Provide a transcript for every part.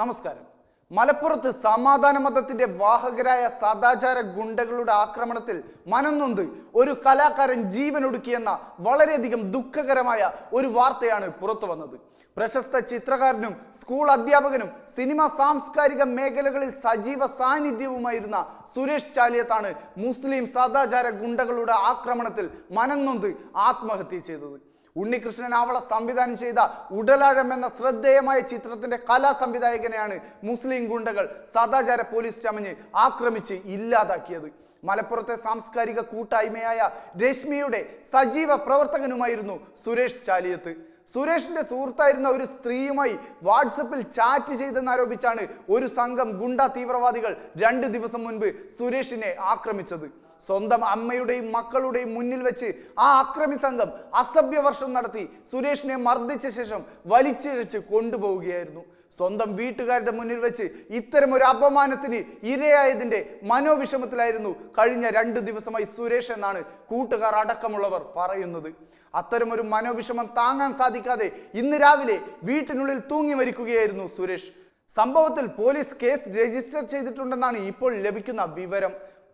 നമസ്കാരം മലപ്പുറത്ത് സമാധാന മതത്തിന്റെ വാഹകരായ സദാചാര ഗുണ്ടകളുടെ ആക്രമണത്തിൽ മനംനൊന്ത് ഒരു കലാകാരൻ ജീവനൊടുക്കിയെന്ന വളരെയധികം ദുഃഖകരമായ ഒരു വാർത്തയാണ് പുറത്തു വന്നത് പ്രശസ്ത ചിത്രകാരനും സ്കൂൾ അധ്യാപകനും സിനിമ സാംസ്കാരിക മേഖലകളിൽ സജീവ സാന്നിധ്യവുമായിരുന്ന സുരേഷ് ചാലിയത്താണ് മുസ്ലിം സദാചാര ഗുണ്ടകളുടെ ആക്രമണത്തിൽ മനംനൊന്ത് ആത്മഹത്യ ചെയ്തത് ഉണ്ണികൃഷ്ണൻ ആവള സംവിധാനം ചെയ്ത ഉടലാഴം എന്ന ശ്രദ്ധേയമായ ചിത്രത്തിന്റെ കലാ സംവിധായകനെയാണ് മുസ്ലിം ഗുണ്ടകൾ സദാചാര പോലീസ് ചമഞ്ഞ് ആക്രമിച്ച് ഇല്ലാതാക്കിയത് മലപ്പുറത്തെ സാംസ്കാരിക കൂട്ടായ്മയായ രശ്മിയുടെ സജീവ പ്രവർത്തകനുമായിരുന്നു സുരേഷ് ചാലിയത്ത് സുരേഷിന്റെ സുഹൃത്തായിരുന്ന ഒരു സ്ത്രീയുമായി വാട്സപ്പിൽ ചാറ്റ് ചെയ്തെന്നാരോപിച്ചാണ് ഒരു സംഘം ഗുണ്ട തീവ്രവാദികൾ രണ്ട് ദിവസം മുൻപ് സുരേഷിനെ ആക്രമിച്ചത് സ്വന്തം അമ്മയുടെയും മക്കളുടെയും മുന്നിൽ വെച്ച് ആ അക്രമി സംഘം അസഭ്യവർഷം നടത്തി സുരേഷിനെ മർദ്ദിച്ച ശേഷം വലിച്ചിഴച്ച് കൊണ്ടുപോവുകയായിരുന്നു സ്വന്തം വീട്ടുകാരുടെ മുന്നിൽ വെച്ച് ഒരു അപമാനത്തിന് ഇരയായതിൻ്റെ മനോവിഷമത്തിലായിരുന്നു കഴിഞ്ഞ രണ്ട് ദിവസമായി സുരേഷ് എന്നാണ് കൂട്ടുകാർ അടക്കമുള്ളവർ പറയുന്നത് അത്തരമൊരു മനോവിഷമം താങ്ങാൻ സാധിക്കാതെ ഇന്ന് രാവിലെ വീട്ടിനുള്ളിൽ തൂങ്ങി മരിക്കുകയായിരുന്നു സുരേഷ് സംഭവത്തിൽ പോലീസ് കേസ് രജിസ്റ്റർ ചെയ്തിട്ടുണ്ടെന്നാണ് ഇപ്പോൾ ലഭിക്കുന്ന വിവരം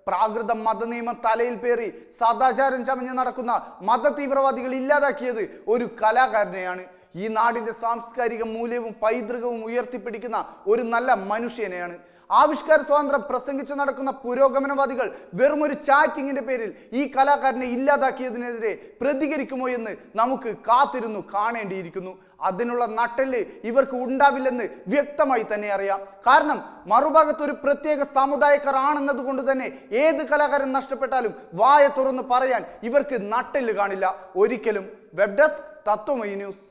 പ്രാകൃത മതനിയമം തലയിൽ പേറി സദാചാരം ചമഞ്ഞ് നടക്കുന്ന മത തീവ്രവാദികൾ ഇല്ലാതാക്കിയത് ഒരു കലാകാരനെയാണ് ഈ നാടിൻ്റെ സാംസ്കാരിക മൂല്യവും പൈതൃകവും ഉയർത്തിപ്പിടിക്കുന്ന ഒരു നല്ല മനുഷ്യനെയാണ് ആവിഷ്കാര സ്വാതന്ത്ര്യം പ്രസംഗിച്ചു നടക്കുന്ന പുരോഗമനവാദികൾ വെറും ഒരു ചാറ്റിങ്ങിൻ്റെ പേരിൽ ഈ കലാകാരനെ ഇല്ലാതാക്കിയതിനെതിരെ പ്രതികരിക്കുമോ എന്ന് നമുക്ക് കാത്തിരുന്നു കാണേണ്ടിയിരിക്കുന്നു അതിനുള്ള നട്ടല് ഇവർക്ക് ഉണ്ടാവില്ലെന്ന് വ്യക്തമായി തന്നെ അറിയാം കാരണം മറുഭാഗത്ത് ഒരു പ്രത്യേക സമുദായക്കാരാണെന്നതുകൊണ്ട് കൊണ്ട് തന്നെ ഏത് കലാകാരൻ നഷ്ടപ്പെട്ടാലും വായ തുറന്ന് പറയാൻ ഇവർക്ക് നട്ടല് കാണില്ല ഒരിക്കലും വെബ് ഡെസ്ക് തത്വമയി ന്യൂസ്